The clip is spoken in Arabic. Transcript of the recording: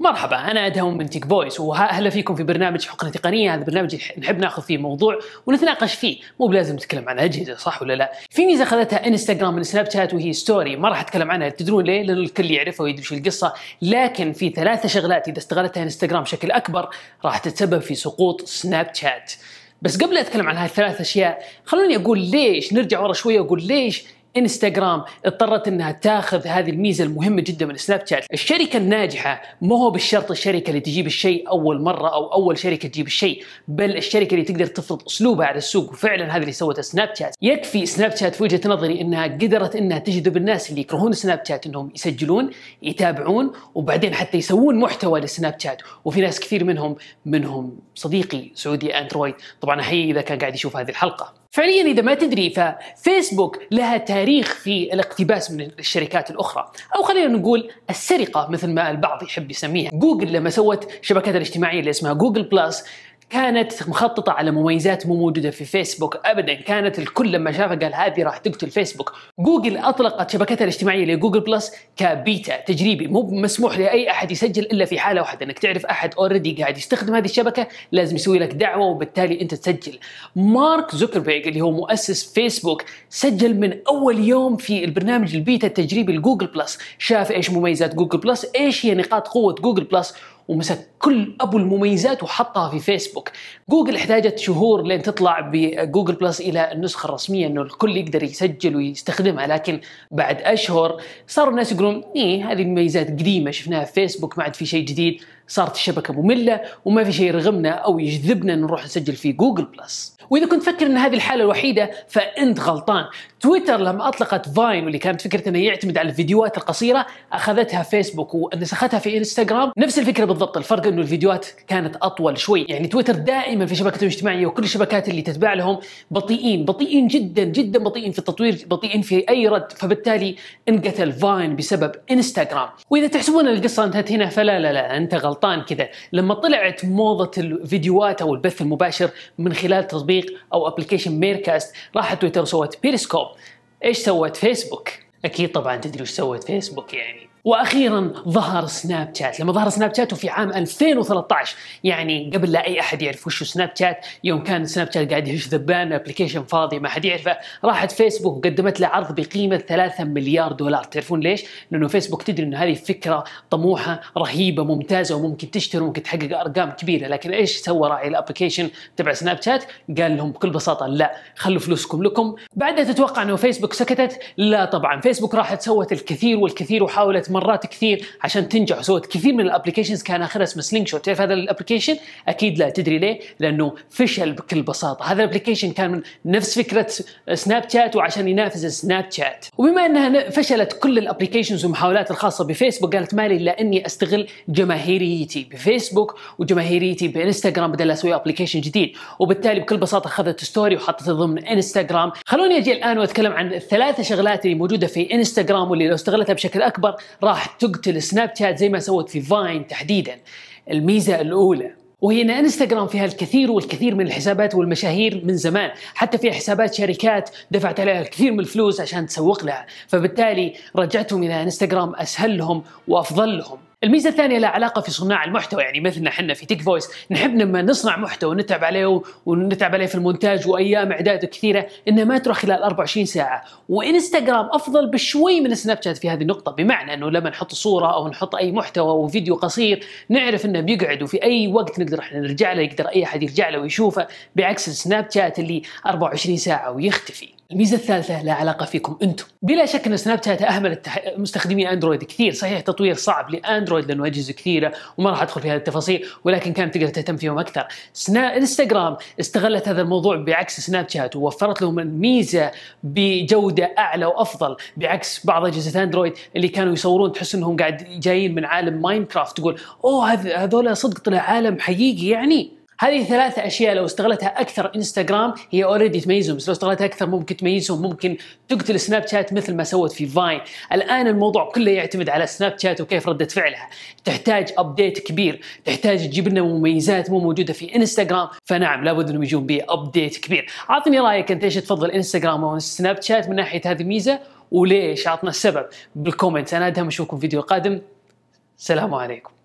مرحبا انا ادهم من تيك بويس وهلا فيكم في برنامج حقنه تقنيه هذا برنامج نحب ناخذ فيه موضوع ونتناقش فيه مو بلازم نتكلم عن اجهزه صح ولا لا في ميزه اخذتها انستغرام من سناب شات وهي ستوري ما راح اتكلم عنها تدرون ليه لان الكل يعرفها ويدري شو القصه لكن في ثلاثه شغلات اذا استغلتها انستغرام بشكل اكبر راح تتسبب في سقوط سناب شات بس قبل اتكلم عن الثلاث اشياء خلوني اقول ليش نرجع ورا شويه واقول ليش انستغرام اضطرت انها تاخذ هذه الميزه المهمه جدا من سناب شات، الشركه الناجحه مو هو بالشرط الشركه اللي تجيب الشيء اول مره او اول شركه تجيب الشيء، بل الشركه اللي تقدر تفرض اسلوبها على السوق وفعلا هذا اللي سوته سناب شات، يكفي سناب شات في وجهه نظري انها قدرت انها تجذب الناس اللي يكرهون سناب شات انهم يسجلون، يتابعون وبعدين حتى يسوون محتوى لسناب شات، وفي ناس كثير منهم منهم صديقي سعودي اندرويد، طبعا احييه اذا كان قاعد يشوف هذه الحلقه. فعليا اذا ما تدري ففيسبوك لها تاريخ في الاقتباس من الشركات الاخرى او خلينا نقول السرقه مثل ما البعض يحب يسميها جوجل لما سوت شبكتها الاجتماعيه اللي اسمها جوجل بلس كانت مخططه على مميزات مو موجوده في فيسبوك ابدا كانت الكل لما شافها قال هذه راح تقتل فيسبوك جوجل اطلقت شبكتها الاجتماعيه لجوجل بلس كبيتا تجريبي مو مسموح لاي احد يسجل الا في حاله واحده انك تعرف احد اوريدي قاعد يستخدم هذه الشبكه لازم يسوي لك دعوه وبالتالي انت تسجل مارك زوكربيرج اللي هو مؤسس فيسبوك سجل من اول يوم في البرنامج البيتا التجريبي لجوجل بلس شاف ايش مميزات جوجل بلس ايش هي نقاط قوه جوجل بلس ومسك كل ابو المميزات وحطها في فيسبوك جوجل احتاجت شهور لين تطلع بجوجل بلس الى النسخه الرسميه انه الكل يقدر يسجل ويستخدمها لكن بعد اشهر صاروا الناس يقولون ايه هذه المميزات قديمه شفناها في فيسبوك ما عاد في شيء جديد صارت الشبكه ممله وما في شيء يرغمنا او يجذبنا نروح نسجل في جوجل بلس واذا كنت تفكر ان هذه الحاله الوحيده فانت غلطان تويتر لما اطلقت فاين واللي كانت فكره انه يعتمد على الفيديوهات القصيره اخذتها فيسبوك ونسختها في انستغرام نفس الفكره بالضبط الفرق انه الفيديوهات كانت اطول شوي يعني تويتر دائما في شبكته الاجتماعيه وكل الشبكات اللي تتبع لهم بطيئين بطيئين جدا جدا بطيئين في التطوير بطيئين في اي رد فبالتالي انقتل فاين بسبب انستغرام واذا تحسبون القصه انتهت هنا فلا لا لا انت غلطان غلطان كذا لما طلعت موضه الفيديوهات او البث المباشر من خلال تطبيق او ابلكيشن ميركاست راحت تويتر وسوت بيريسكوب ايش سوت فيسبوك اكيد طبعا تدري ايش سوت فيسبوك يعني واخيرا ظهر سناب شات لما ظهر سناب شات وفي عام 2013 يعني قبل لا اي احد يعرف وش سناب شات يوم كان سناب شات قاعد يهش ذبان ابلكيشن فاضي ما حد يعرفه راحت فيسبوك وقدمت له عرض بقيمه 3 مليار دولار تعرفون ليش لانه فيسبوك تدري انه هذه فكره طموحه رهيبه ممتازه وممكن تشتري وممكن تحقق ارقام كبيره لكن ايش سوى راعي الابلكيشن تبع سناب شات قال لهم بكل بساطه لا خلوا فلوسكم لكم بعدها تتوقع انه فيسبوك سكتت لا طبعا فيسبوك راحت سوت الكثير والكثير وحاولت مرات كثير عشان تنجح وسوت كثير من الابلكيشنز كان اخرها اسمه سلينج شوت تعرف هذا الابلكيشن اكيد لا تدري ليه لانه فشل بكل بساطه هذا الابلكيشن كان من نفس فكره سناب شات وعشان ينافس سناب شات وبما انها فشلت كل الابلكيشنز والمحاولات الخاصه بفيسبوك قالت مالي الا اني استغل جماهيريتي بفيسبوك وجماهيريتي بانستغرام بدل اسوي ابلكيشن جديد وبالتالي بكل بساطه اخذت ستوري وحطته ضمن انستغرام خلوني اجي الان واتكلم عن الثلاثه شغلات اللي موجوده في انستغرام واللي لو استغلتها بشكل اكبر راح تقتل سناب شات زي ما سوت في فاين تحديدا الميزه الاولى وهي ان انستغرام فيها الكثير والكثير من الحسابات والمشاهير من زمان، حتى فيها حسابات شركات دفعت عليها الكثير من الفلوس عشان تسوق لها، فبالتالي رجعتهم الى انستغرام اسهل لهم وافضل لهم. الميزه الثانيه لها علاقه في صناع المحتوى يعني مثلنا احنا في تيك فويس نحب لما نصنع محتوى ونتعب عليه ونتعب عليه في المونتاج وايام اعداده كثيره انه ما تروح خلال 24 ساعه وانستغرام افضل بشوي من سناب شات في هذه النقطه بمعنى انه لما نحط صوره او نحط اي محتوى او فيديو قصير نعرف انه بيقعد وفي اي وقت نقدر احنا نرجع له يقدر اي احد يرجع له ويشوفه بعكس السناب شات اللي 24 ساعه ويختفي الميزه الثالثه لها علاقه فيكم انتم بلا شك ان سناب شات اهمل التح... مستخدمي اندرويد كثير صحيح تطوير صعب لاندرويد لانه اجهزه كثيره وما راح ادخل في هذه التفاصيل ولكن كانت تقدر تهتم فيهم اكثر سنا... انستغرام استغلت هذا الموضوع بعكس سناب شات ووفرت لهم الميزه بجوده اعلى وافضل بعكس بعض اجهزه اندرويد اللي كانوا يصورون تحس انهم قاعد جايين من عالم ماينكرافت تقول اوه هذ... هذول صدق طلع عالم حقيقي يعني هذه ثلاث اشياء لو استغلتها اكثر انستغرام هي اوريدي تميزهم بس لو استغلتها اكثر ممكن تميزهم ممكن تقتل سناب شات مثل ما سوت في فاين الان الموضوع كله يعتمد على سناب شات وكيف رده فعلها تحتاج ابديت كبير تحتاج تجيب لنا مميزات مو موجوده في انستغرام فنعم لابد انهم يجون بابديت كبير اعطني رايك انت ايش تفضل انستغرام او سناب شات من ناحيه هذه الميزه وليش عطنا السبب بالكومنت انا ادهم اشوفكم فيديو قادم سلام عليكم